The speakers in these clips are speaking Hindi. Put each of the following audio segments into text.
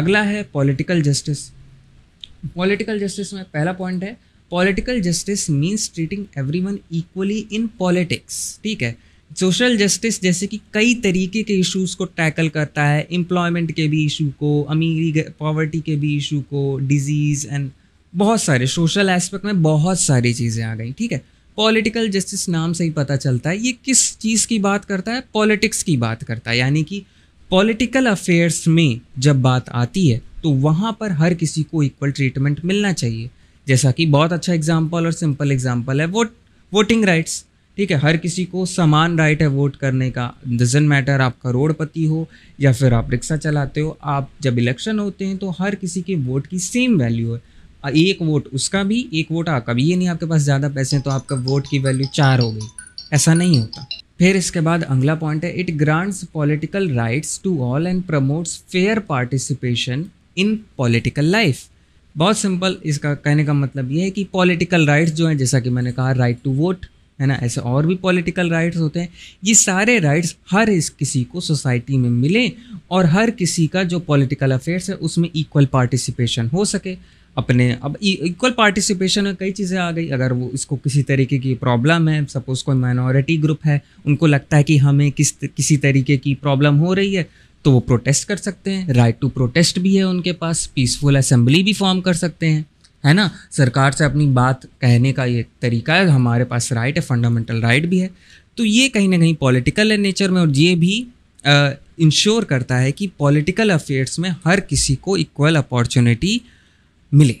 अगला है पॉलिटिकल जस्टिस पॉलिटिकल जस्टिस में पहला पॉइंट है political justice means treating everyone equally in politics ठीक है सोशल जस्टिस जैसे कि कई तरीके के इश्यूज को टैकल करता है एम्प्लॉयमेंट के भी इशू को अमीरी पॉवर्टी के भी इशू को डिजीज़ एंड बहुत सारे सोशल एस्पेक्ट में बहुत सारी चीज़ें आ गई ठीक है पॉलिटिकल जस्टिस नाम से ही पता चलता है ये किस चीज़ की बात करता है पॉलिटिक्स की बात करता है यानी कि पॉलिटिकल अफेयर्स में जब बात आती है तो वहाँ पर हर किसी को इक्वल ट्रीटमेंट मिलना चाहिए जैसा कि बहुत अच्छा एग्जाम्पल और सिंपल एग्जाम्पल है वोट वोटिंग राइट्स ठीक है हर किसी को समान राइट है वोट करने का डजेंट मैटर आप करोड़पति हो या फिर आप रिक्शा चलाते हो आप जब इलेक्शन होते हैं तो हर किसी के वोट की सेम वैल्यू है एक वोट उसका भी एक वोट आपका भी ये नहीं आपके पास ज़्यादा पैसे हैं तो आपका वोट की वैल्यू चार हो गई ऐसा नहीं होता फिर इसके बाद अगला पॉइंट है it grants political rights to all and promotes fair participation in political life बहुत सिंपल इसका कहने का मतलब ये है कि पॉलिटिकल राइट्स जो हैं जैसा कि मैंने कहा राइट टू वोट है ना ऐसे और भी पॉलिटिकल राइट्स होते हैं ये सारे राइट्स हर इस किसी को सोसाइटी में मिलें और हर किसी का जो पॉलिटिकल अफेयर्स है उसमें इक्वल पार्टिसिपेशन हो सके अपने अब इक्वल e, पार्टिसिपेशन में कई चीज़ें आ गई अगर वो इसको किसी तरीके की प्रॉब्लम है सपोज़ कोई माइनॉरिटी ग्रुप है उनको लगता है कि हमें किस किसी तरीके की प्रॉब्लम हो रही है तो वो प्रोटेस्ट कर सकते हैं राइट टू प्रोटेस्ट भी है उनके पास पीसफुल असेंबली भी फॉर्म कर सकते हैं है ना सरकार से अपनी बात कहने का ये तरीका है हमारे पास राइट है फंडामेंटल राइट भी है तो ये कहीं ना कहीं पॉलिटिकल है नेचर में और ये भी इंश्योर करता है कि पॉलिटिकल अफेयर्स में हर किसी को इक्वल अपॉर्चुनिटी मिले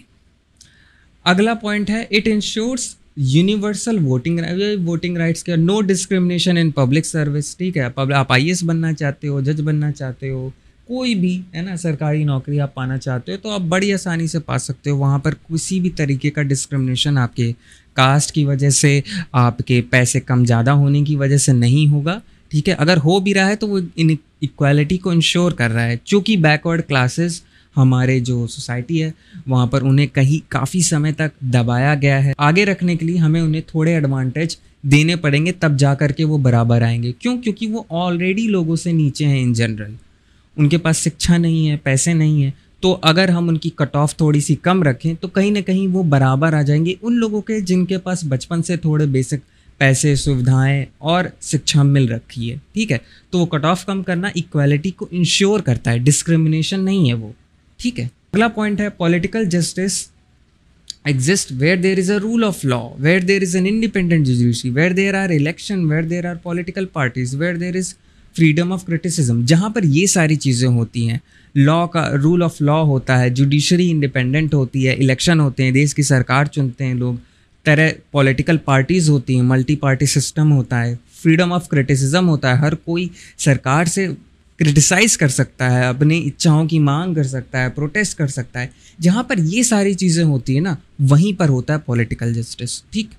अगला पॉइंट है it ensures universal voting voting rights के no discrimination in public service ठीक है आप आई बनना चाहते हो जज बनना चाहते हो कोई भी है ना सरकारी नौकरी आप पाना चाहते हो तो आप बड़ी आसानी से पा सकते हो वहाँ पर किसी भी तरीके का डिस्क्रिमिनेशन आपके कास्ट की वजह से आपके पैसे कम ज़्यादा होने की वजह से नहीं होगा ठीक है अगर हो भी रहा है तो वो इन इक्वालिटी को इंश्योर कर रहा है चूँकि बैकवर्ड क्लासेस हमारे जो सोसाइटी है वहाँ पर उन्हें कहीं काफ़ी समय तक दबाया गया है आगे रखने के लिए हमें उन्हें थोड़े एडवांटेज देने पड़ेंगे तब जा कर के वो बराबर आएंगे क्यों क्योंकि वो ऑलरेडी लोगों से नीचे हैं इन जनरल उनके पास शिक्षा नहीं है पैसे नहीं है तो अगर हम उनकी कट ऑफ थोड़ी सी कम रखें तो कहीं ना कहीं वो बराबर आ जाएंगे उन लोगों के जिनके पास बचपन से थोड़े बेसिक पैसे सुविधाएं और शिक्षा मिल रखी है ठीक है तो वो कट ऑफ कम करना इक्वालिटी को इंश्योर करता है डिस्क्रिमिनेशन नहीं है वो ठीक है अगला पॉइंट है political justice exist where there is a rule of law where there is an independent judiciary where there are election where there are political parties where there is freedom of criticism जहाँ पर ये सारी चीज़ें होती हैं लॉ का रूल ऑफ लॉ होता है जुडिशरी इंडिपेंडेंट होती है इलेक्शन होते हैं देश की सरकार चुनते हैं लोग तरह पॉलिटिकल पार्टीज़ होती हैं मल्टी पार्टी सिस्टम होता है फ्रीडम ऑफ क्रिटिसिज्म होता है हर कोई सरकार से क्रिटिसाइज़ कर सकता है अपनी इच्छाओं की मांग कर सकता है प्रोटेस्ट कर सकता है जहाँ पर ये सारी चीज़ें होती है ना वहीं पर होता है पॉलिटिकल जस्टिस ठीक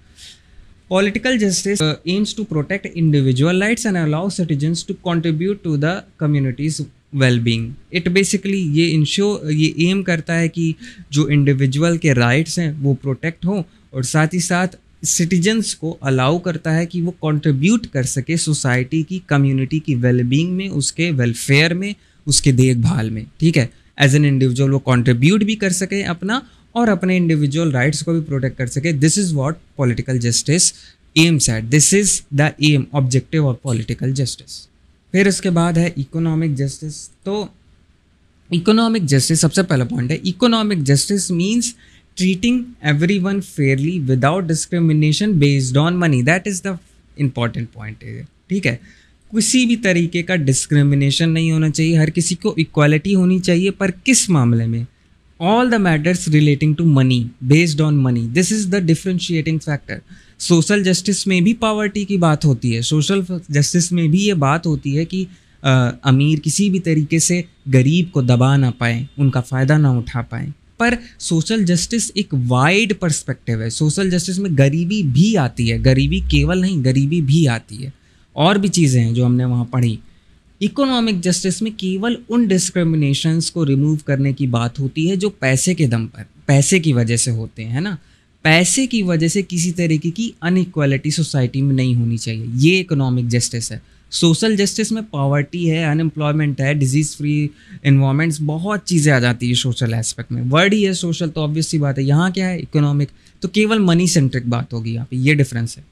political justice aims to protect individual rights and allow citizens to contribute to the communities wellbeing it basically ये इंश्योर ये एम करता है कि जो इंडिविजुअल के राइट्स हैं वो प्रोटेक्ट हों और साथ ही साथ सिटीजन्स को अलाउ करता है कि वो कंट्रीब्यूट कर सके सोसाइटी की कम्युनिटी की वेलबींग में उसके वेलफेयर में उसके देखभाल में ठीक है एज एन इंडिविजुअल वो कंट्रीब्यूट भी कर सके अपना और अपने इंडिविजुअल राइट्स को भी प्रोटेक्ट कर सके this is what political justice aims at this is the aim objective of political justice फिर उसके बाद है इकोनॉमिक जस्टिस तो इकोनॉमिक जस्टिस सबसे पहला पॉइंट है economic justice means treating everyone fairly without discrimination based on money that is the important point ठीक है किसी भी तरीके का डिस्क्रिमिनेशन नहीं होना चाहिए हर किसी को इक्वालिटी होनी चाहिए पर किस मामले में all the matters relating to money based on money this is the differentiating factor social justice में भी पावर्टी की बात होती है सोशल जस्टिस में भी ये बात होती है कि आ, अमीर किसी भी तरीके से गरीब को दबा ना पाए उनका फ़ायदा ना उठा पाएँ पर सोशल जस्टिस एक वाइड परस्पेक्टिव है सोशल जस्टिस में गरीबी भी आती है गरीबी केवल नहीं गरीबी भी आती है और भी चीज़ें हैं जो हमने वहाँ पढ़ी इकोनॉमिक जस्टिस में केवल उन डिस्क्रिमिनेशंस को रिमूव करने की बात होती है जो पैसे के दम पर पैसे की वजह से होते हैं ना पैसे की वजह से किसी तरीके की अनइक्वालिटी सोसाइटी में नहीं होनी चाहिए ये इकोनॉमिक जस्टिस है सोशल जस्टिस में पॉवर्टी है अनएम्प्लॉयमेंट है डिजीज़ फ्री इन्वामेंट्स बहुत चीज़ें आ जाती है सोशल एस्पेक्ट में वर्ड ही है सोशल तो ऑब्वियस सी बात है यहाँ क्या है इकोनॉमिक तो केवल मनी सेंट्रिक बात होगी यहाँ पे ये डिफरेंस है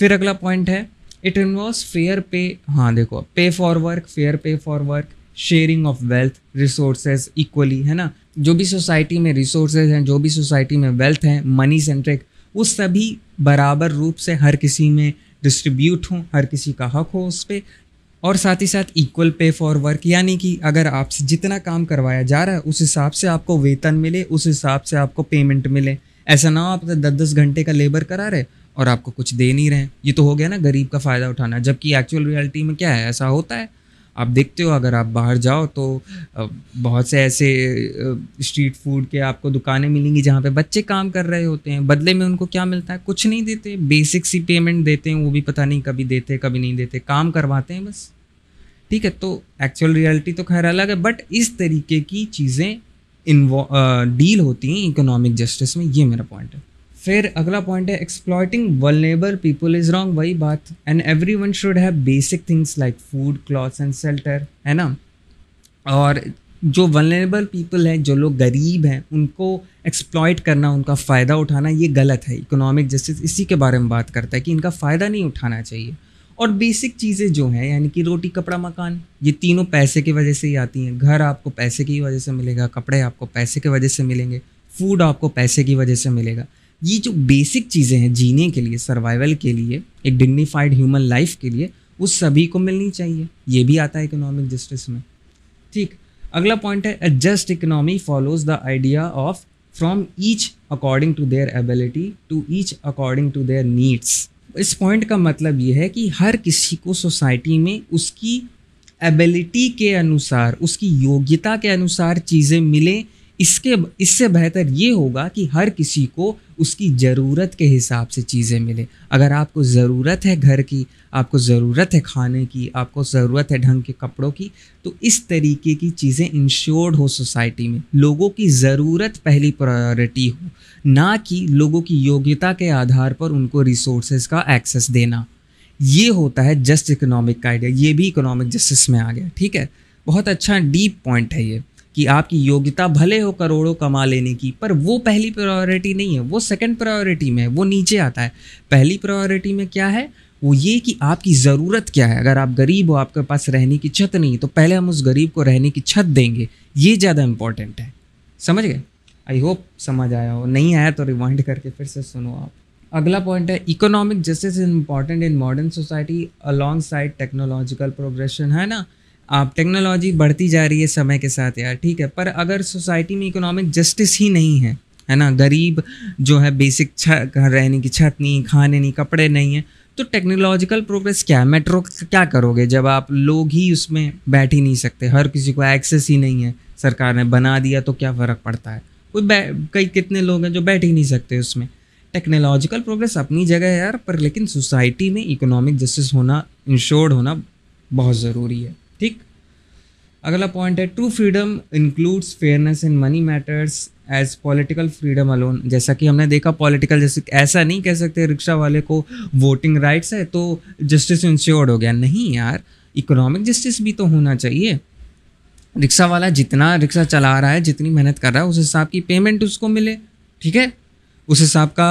फिर अगला पॉइंट है इट इन्वॉल्व फेयर पे हाँ देखो pay for work fair pay for work sharing of wealth resources equally है ना जो भी सोसाइटी में रिसोर्सेज हैं जो भी सोसाइटी में वेल्थ हैं मनी सेंट्रिक वो सभी बराबर रूप से हर किसी में डिस्ट्रीब्यूट हों हर किसी का हक हो उस पर और साथ ही साथ इक्वल पे फॉर वर्क यानी कि अगर आपसे जितना काम करवाया जा रहा है उस हिसाब से आपको वेतन मिले उस हिसाब से आपको पेमेंट मिले ऐसा ना हो आप तो दस दस घंटे का लेबर करा रहे और आपको कुछ दे नहीं रहे ये तो हो गया ना गरीब का फ़ायदा उठाना जबकि एक्चुअल रियलिटी में क्या है ऐसा होता है आप देखते हो अगर आप बाहर जाओ तो बहुत से ऐसे स्ट्रीट फूड के आपको दुकानें मिलेंगी जहाँ पे बच्चे काम कर रहे होते हैं बदले में उनको क्या मिलता है कुछ नहीं देते बेसिक सी पेमेंट देते हैं वो भी पता नहीं कभी देते कभी नहीं देते काम करवाते हैं बस ठीक है तो एक्चुअल रियलिटी तो खैर अलग है बट इस तरीके की चीज़ें डील होती हैं इकोनॉमिक जस्टिस में ये मेरा पॉइंट है फिर अगला पॉइंट है exploiting vulnerable people is wrong वही बात and everyone should have basic things like food clothes and shelter है ना और जो वनरेबल पीपल हैं जो लोग गरीब हैं उनको एक्सप्लॉयट करना उनका फ़ायदा उठाना ये गलत है इकोनॉमिक जस्टिस इसी के बारे में बात करता है कि इनका फ़ायदा नहीं उठाना चाहिए और बेसिक चीज़ें जो हैं यानी कि रोटी कपड़ा मकान ये तीनों पैसे की वजह से ही आती हैं घर आपको पैसे की वजह से मिलेगा कपड़े आपको पैसे की वजह से मिलेंगे फूड आपको पैसे की वजह से मिलेगा ये जो बेसिक चीज़ें हैं जीने के लिए सर्वाइवल के लिए एक डिग्निफाइड ह्यूमन लाइफ के लिए उस सभी को मिलनी चाहिए ये भी आता है इकोनॉमिक जस्टिस में ठीक अगला पॉइंट है a just economy follows the idea of from each according to their ability to each according to their needs इस पॉइंट का मतलब ये है कि हर किसी को सोसाइटी में उसकी एबिलिटी के अनुसार उसकी योग्यता के अनुसार चीज़ें मिलें इसके इससे बेहतर ये होगा कि हर किसी को उसकी ज़रूरत के हिसाब से चीज़ें मिले अगर आपको ज़रूरत है घर की आपको ज़रूरत है खाने की आपको ज़रूरत है ढंग के कपड़ों की तो इस तरीके की चीज़ें इंश्योर्ड हो सोसाइटी में लोगों की ज़रूरत पहली प्रायोरिटी हो ना कि लोगों की योग्यता के आधार पर उनको रिसोर्सेज का एक्सेस देना ये होता है जस्ट इकोनॉमिक का आइडिया ये भी इकोनॉमिक जस्टिस में आ गया ठीक है बहुत अच्छा डीप पॉइंट है ये कि आपकी योग्यता भले हो करोड़ों कमा लेने की पर वो पहली प्रायोरिटी नहीं है वो सेकंड प्रायोरिटी में है वो नीचे आता है पहली प्रायोरिटी में क्या है वो ये कि आपकी ज़रूरत क्या है अगर आप गरीब हो आपके पास रहने की छत नहीं तो पहले हम उस गरीब को रहने की छत देंगे ये ज़्यादा इम्पॉर्टेंट है समझ गए आई होप समझ आया हो नहीं आया तो रिवाइंड करके फिर से सुनो आप अगला पॉइंट है economic justice is important in modern society alongside technological progression है ना आप टेक्नोलॉजी बढ़ती जा रही है समय के साथ यार ठीक है पर अगर सोसाइटी में इकोनॉमिक जस्टिस ही नहीं है है ना गरीब जो है बेसिक छत रहने की छत नहीं खाने नहीं कपड़े नहीं है तो टेक्नोलॉजिकल प्रोग्रेस क्या है मेट्रो क्या करोगे जब आप लोग ही उसमें बैठ ही नहीं सकते हर किसी को एक्सेस ही नहीं है सरकार ने बना दिया तो क्या फ़र्क पड़ता है कोई कई कितने लोग हैं जो बैठ ही नहीं सकते उसमें टेक्नोलॉजिकल प्रोग्रेस अपनी जगह है यार पर लेकिन सोसाइटी में इकोनॉमिक जस्टिस होना इंश्योर्ड होना बहुत ज़रूरी है ठीक अगला पॉइंट है true freedom includes fairness in money matters as political freedom alone जैसा कि हमने देखा पॉलिटिकल जैसे ऐसा नहीं कह सकते रिक्शा वाले को वोटिंग राइट्स है तो जस्टिस इंश्योर्ड हो गया नहीं यार इकोनॉमिक जस्टिस भी तो होना चाहिए रिक्शा वाला जितना रिक्शा चला रहा है जितनी मेहनत कर रहा है उस हिसाब की पेमेंट उसको मिले ठीक है उस हिसाब का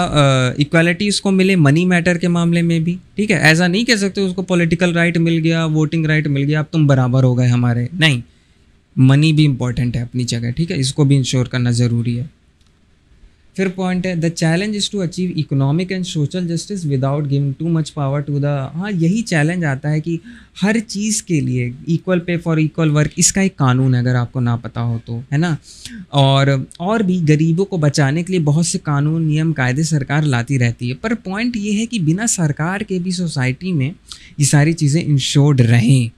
इक्वालिटी उसको मिले मनी मैटर के मामले में भी ठीक है ऐसा नहीं कह सकते उसको पॉलिटिकल राइट मिल गया वोटिंग राइट मिल गया अब तुम बराबर हो गए हमारे नहीं मनी भी इम्पॉर्टेंट है अपनी जगह ठीक है इसको भी इंश्योर करना ज़रूरी है फिर पॉइंट है the challenge is to achieve economic and social justice without giving too much power to the हाँ यही चैलेंज आता है कि हर चीज़ के लिए equal pay for equal work इसका एक कानून है अगर आपको ना पता हो तो है ना और और भी गरीबों को बचाने के लिए बहुत से कानून नियम कायदे सरकार लाती रहती है पर पॉइंट ये है कि बिना सरकार के भी सोसाइटी में ये सारी चीज़ें इंश्योर्ड रहें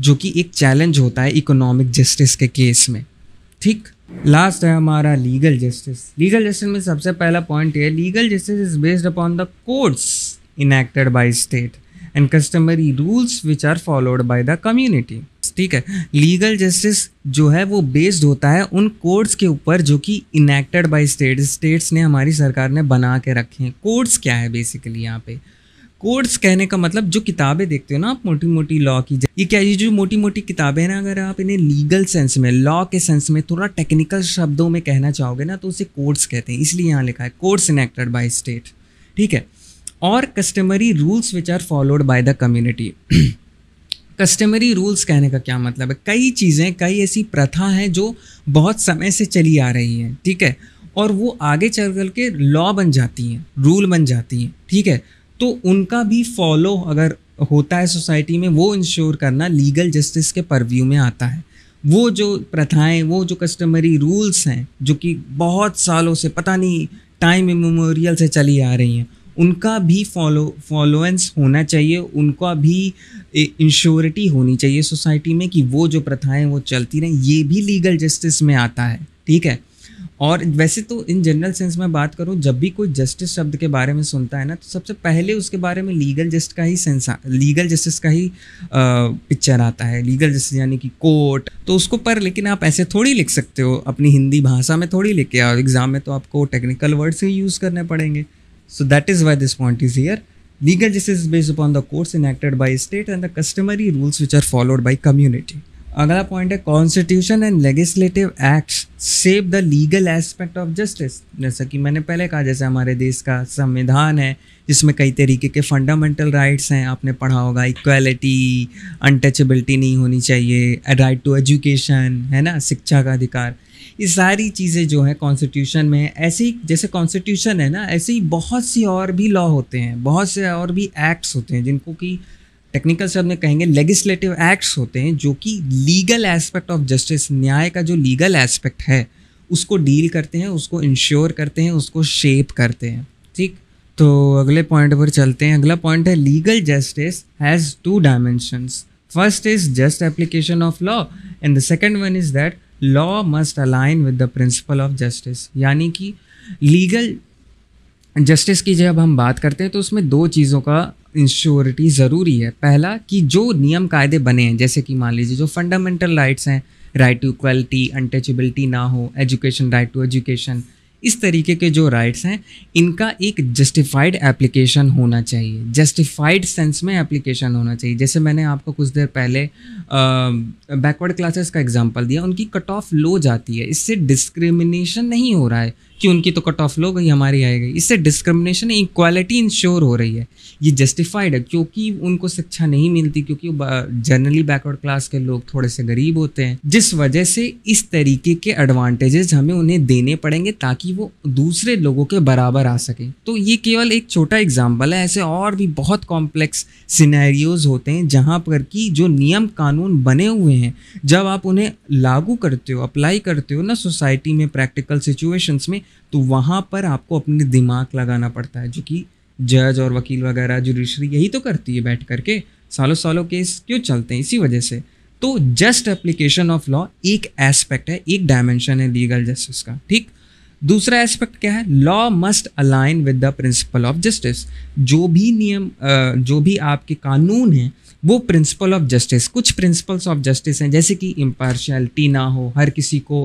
जो कि एक चैलेंज होता है इकोनॉमिक जस्टिस के केस में ठीक लास्ट है हमारा लीगल जस्टिस लीगल जस्टिस में सबसे पहला पॉइंट ये legal justice is based upon the codes enacted by state and customary rules which are followed by the community ठीक है लीगल जस्टिस जो है वो बेस्ड होता है उन कोड्स के ऊपर जो कि इनेक्टेड बाई स्टेट स्टेट्स ने हमारी सरकार ने बना के रखे हैं कोड्स क्या है बेसिकली यहाँ पे कोर्स कहने का मतलब जो किताबें देखते हो ना आप मोटी मोटी लॉ की ये क्या ये जो मोटी मोटी किताबें हैं ना अगर आप इन्हें लीगल सेंस में लॉ के सेंस में थोड़ा टेक्निकल शब्दों में कहना चाहोगे ना तो उसे कोर्स कहते हैं इसलिए यहाँ लिखा है कोर्स इनेक्टेड बाय स्टेट ठीक है और customary rules which are followed by the community customary rules कहने का क्या मतलब है कई चीज़ें कई ऐसी प्रथा हैं जो बहुत समय से चली आ रही हैं ठीक है और वो आगे चल कर के लॉ बन जाती हैं रूल बन जाती हैं ठीक है तो उनका भी फॉलो अगर होता है सोसाइटी में वो इंश्योर करना लीगल जस्टिस के परव्यू में आता है वो जो प्रथाएं वो जो कस्टमरी रूल्स हैं जो कि बहुत सालों से पता नहीं टाइम मेमोरियल से चली आ रही हैं उनका भी फॉलो फॉलोएंस होना चाहिए उनका भी इंश्योरिटी होनी चाहिए सोसाइटी में कि वो जो प्रथाएं वो चलती रहें ये भी लीगल जस्टिस में आता है ठीक है और वैसे तो इन जनरल सेंस में बात करूँ जब भी कोई जस्टिस शब्द के बारे में सुनता है ना तो सबसे पहले उसके बारे में लीगल जस्ट का ही सेंस लीगल जस्टिस का ही पिक्चर आता है लीगल जस्टिस यानी कि कोर्ट तो उसको पर लेकिन आप ऐसे थोड़ी लिख सकते हो अपनी हिंदी भाषा में थोड़ी लिख के और एग्ज़ाम में तो आपको टेक्निकल वर्ड्स ही यूज़ करने पड़ेंगे so that is why this point is here legal justice based upon the courts courts enacted by state and the customary rules which are followed by community अगला पॉइंट है constitution and legislative acts save the legal aspect of justice जैसा कि मैंने पहले कहा जैसे हमारे देश का संविधान है जिसमें कई तरीके के फंडामेंटल राइट्स हैं आपने पढ़ा होगा इक्वलिटी अनटचेबिलिटी नहीं होनी चाहिए राइट टू एजुकेशन है ना शिक्षा का अधिकार ये सारी चीज़ें जो हैं कॉन्स्टिट्यूशन में ऐसे ही जैसे कॉन्स्टिट्यूशन है ना ऐसे ही बहुत सी और भी लॉ होते हैं बहुत से और भी एक्ट्स होते हैं जिनको कि टेक्निकल शब्द में कहेंगे लेजिस्लेटिव एक्ट्स होते हैं जो कि लीगल एस्पेक्ट ऑफ जस्टिस न्याय का जो लीगल एस्पेक्ट है उसको डील करते हैं उसको इंश्योर करते हैं उसको शेप करते हैं ठीक तो अगले पॉइंट पर चलते हैं अगला पॉइंट है legal justice has two dimensions first is just application of law and the second one is that law must align with the principle of justice यानी कि लीगल जस्टिस की जब हम बात करते हैं तो उसमें दो चीज़ों का इंश्योरिटी ज़रूरी है पहला कि जो नियम कायदे बने हैं जैसे कि मान लीजिए जो फंडामेंटल राइट्स हैं राइट टू इक्वलिटी अनटचबिलिटी ना हो एजुकेशन राइट टू एजुकेशन इस तरीके के जो राइट्स हैं इनका एक जस्टिफाइड एप्लीकेशन होना चाहिए जस्टिफाइड सेंस में एप्लीकेशन होना चाहिए जैसे मैंने आपको कुछ देर पहले बैकवर्ड क्लासेस का एग्जांपल दिया उनकी कट ऑफ लो जाती है इससे डिस्क्रिमिनेशन नहीं हो रहा है कि उनकी तो कट ऑफ लो गई हमारी आई गई इससे डिस्क्रिमिनेशन इक्वालिटी इंश्योर हो रही है ये जस्टिफाइड है क्योंकि उनको शिक्षा नहीं मिलती क्योंकि जनरली बैकवर्ड क्लास के लोग थोड़े से गरीब होते हैं जिस वजह से इस तरीके के एडवांटेजेस हमें उन्हें देने पड़ेंगे ताकि वो दूसरे लोगों के बराबर आ सकें तो ये केवल एक छोटा एग्जाम्पल है ऐसे और भी बहुत कॉम्प्लेक्स सिनेरियोज होते हैं जहाँ पर कि जो नियम कानून बने हुए हैं जब आप उन्हें लागू करते हो अप्लाई करते हो ना सोसाइटी में प्रैक्टिकल सिचुएशंस में तो वहाँ पर आपको अपने दिमाग लगाना पड़ता है जो कि जज और वकील वगैरह जुडिशरी यही तो करती है बैठ करके सालों सालों केस क्यों चलते हैं इसी वजह से तो जस्ट एप्लीकेशन ऑफ लॉ एक एस्पेक्ट है एक डायमेंशन है लीगल जस्टिस का ठीक दूसरा एस्पेक्ट क्या है law must align with the principle of justice जो भी नियम जो भी आपके कानून हैं वो प्रिंसिपल ऑफ जस्टिस कुछ प्रिंसिपल्स ऑफ जस्टिस हैं जैसे कि इम्पार्शलिटी ना हो हर किसी को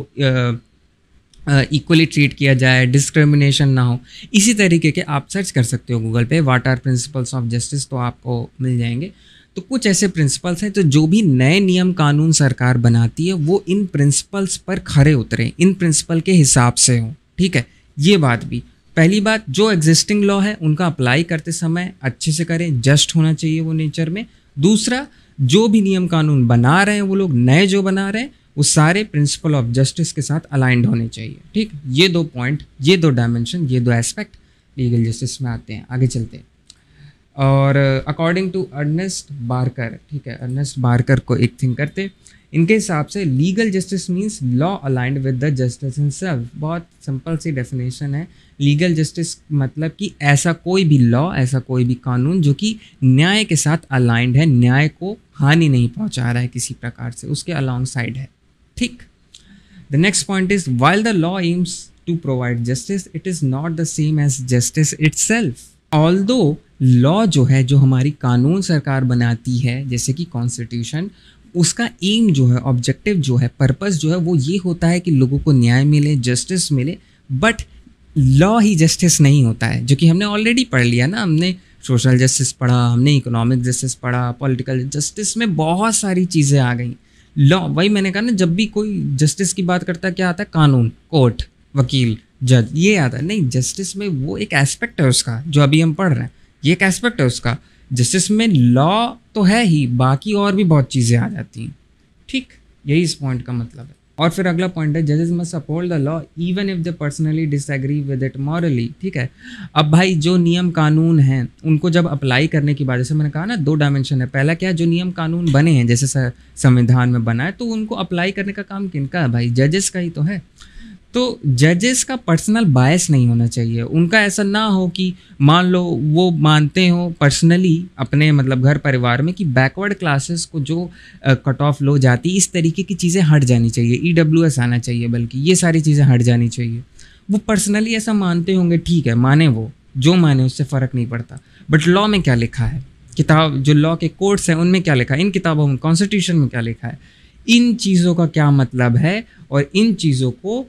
इक्वली uh, ट्रीट किया जाए डिस्क्रिमिनेशन ना हो इसी तरीके के आप सर्च कर सकते हो गूगल पे what are principles of justice तो आपको मिल जाएंगे तो कुछ ऐसे प्रिंसिपल्स हैं तो जो भी नए नियम कानून सरकार बनाती है वो इन प्रिंसिपल्स पर खड़े उतरे इन प्रिंसिपल के हिसाब से हो ठीक है ये बात भी पहली बात जो एग्जिस्टिंग लॉ है उनका अप्लाई करते समय अच्छे से करें जस्ट होना चाहिए वो नेचर में दूसरा जो भी नियम कानून बना रहे हैं वो लोग नए जो बना रहे हैं वो सारे प्रिंसिपल ऑफ जस्टिस के साथ अलाइंड होने चाहिए ठीक ये दो पॉइंट ये दो डायमेंशन ये दो एस्पेक्ट लीगल जस्टिस में आते हैं आगे चलते हैं और अकॉर्डिंग टू अर्नेस्ट बारकर ठीक है अर्नेस्ट बारकर को एक थिंग करते इनके हिसाब से legal justice means law aligned with the justice itself बहुत सिंपल सी डेफिनेशन है लीगल जस्टिस मतलब कि ऐसा कोई भी लॉ ऐसा कोई भी कानून जो कि न्याय के साथ अलाइंड है न्याय को हानि नहीं पहुंचा रहा है किसी प्रकार से उसके अलॉन्ग साइड है ठीक the next point is while the law aims to provide justice it is not the same as justice itself although law जो है जो हमारी कानून सरकार बनाती है जैसे कि कॉन्स्टिट्यूशन उसका एम जो है ऑब्जेक्टिव जो है पर्पस जो है वो ये होता है कि लोगों को न्याय मिले जस्टिस मिले बट लॉ ही जस्टिस नहीं होता है जो कि हमने ऑलरेडी पढ़ लिया ना हमने सोशल जस्टिस पढ़ा हमने इकोनॉमिक जस्टिस पढ़ा पॉलिटिकल जस्टिस में बहुत सारी चीज़ें आ गई लॉ वही मैंने कहा ना जब भी कोई जस्टिस की बात करता क्या आता है कानून कोर्ट वकील जज ये आता है नहीं जस्टिस में वो एक एस्पेक्ट है उसका जो अभी हम पढ़ रहे हैं ये एक एस्पेक्ट है उसका जस्टिस में लॉ तो है ही बाकी और भी बहुत चीज़ें आ जाती हैं ठीक यही इस पॉइंट का मतलब है और फिर अगला पॉइंट है जजेस must support the law even if they personally disagree with it morally ठीक है अब भाई जो नियम कानून हैं उनको जब अप्लाई करने की बात जैसे मैंने कहा ना दो डायमेंशन है पहला क्या है जो नियम कानून बने हैं जैसे संविधान में बना है तो उनको अप्लाई करने का काम किन का है भाई जजेस का ही तो है तो जजेस का पर्सनल बायस नहीं होना चाहिए उनका ऐसा ना हो कि मान लो वो मानते हो पर्सनली अपने मतलब घर परिवार में कि बैकवर्ड क्लासेस को जो कट ऑफ लो जाती इस तरीके की चीज़ें हट जानी चाहिए ई डब्ल्यू एस आना चाहिए बल्कि ये सारी चीज़ें हट जानी चाहिए वो पर्सनली ऐसा मानते होंगे ठीक है माने वो जो माने उससे फ़र्क नहीं पड़ता बट लॉ में क्या लिखा है किताब जो लॉ के कोर्ट्स हैं उनमें क्या लिखा है इन किताबों में कॉन्स्टिट्यूशन में क्या लिखा है इन चीज़ों का क्या मतलब है और इन चीज़ों को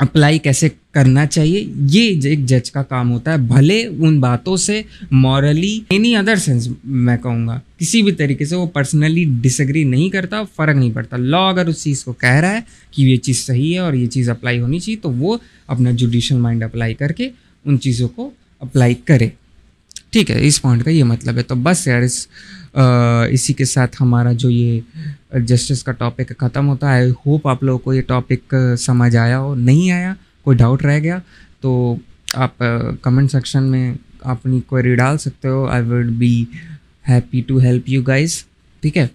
अप्लाई कैसे करना चाहिए ये एक जज का काम होता है भले उन बातों से मॉरली एनी अदर सेंस मैं कहूँगा किसी भी तरीके से वो पर्सनली डिसग्री नहीं करता फ़र्क नहीं पड़ता लॉ अगर उस चीज़ को कह रहा है कि ये चीज़ सही है और ये चीज़ अप्लाई होनी चाहिए तो वो अपना जुडिशल माइंड अप्लाई करके उन चीज़ों को अप्लाई करे ठीक है इस पॉइंट का ये मतलब है तो बस यार इस इसी के साथ हमारा जो ये जस्टिस का टॉपिक ख़त्म होता है आई होप आप लोगों को ये टॉपिक समझ आया हो नहीं आया कोई डाउट रह गया तो आप कमेंट सेक्शन में अपनी क्वेरी डाल सकते हो I would be happy to help you guys ठीक है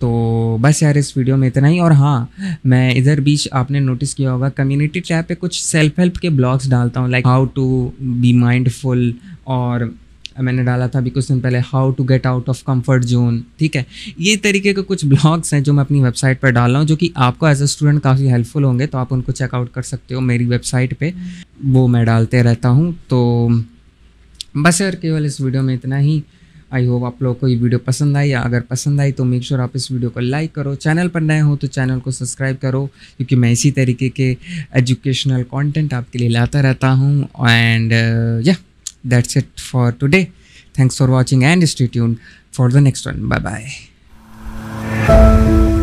तो बस यार इस वीडियो में इतना ही और हाँ मैं इधर बीच आपने नोटिस किया होगा कम्युनिटी टैब पे कुछ सेल्फ हेल्प के ब्लॉग्स डालता हूँ like how to be mindful और मैंने डाला था अभी कुछ दिन पहले how to get out of comfort zone ठीक है ये तरीके के कुछ ब्लॉग्स हैं जो मैं अपनी वेबसाइट पर डाल रहा हूँ जो कि आपको एज अ स्टूडेंट काफ़ी हेल्पफुल होंगे तो आप उनको चेकआउट कर सकते हो मेरी वेबसाइट पर वो मैं डालते रहता हूँ तो बस यार केवल इस वीडियो में इतना ही आई होप आप लोगों को ये वीडियो पसंद आई या अगर पसंद आई तो मेक श्योर sure आप इस वीडियो को लाइक करो चैनल पर नए हो तो चैनल को सब्सक्राइब करो क्योंकि मैं इसी तरीके के एजुकेशनल कंटेंट आपके लिए लाता रहता हूँ एंड या uh, that's it for today. Thanks for watching and stay tuned for the next one. Bye bye.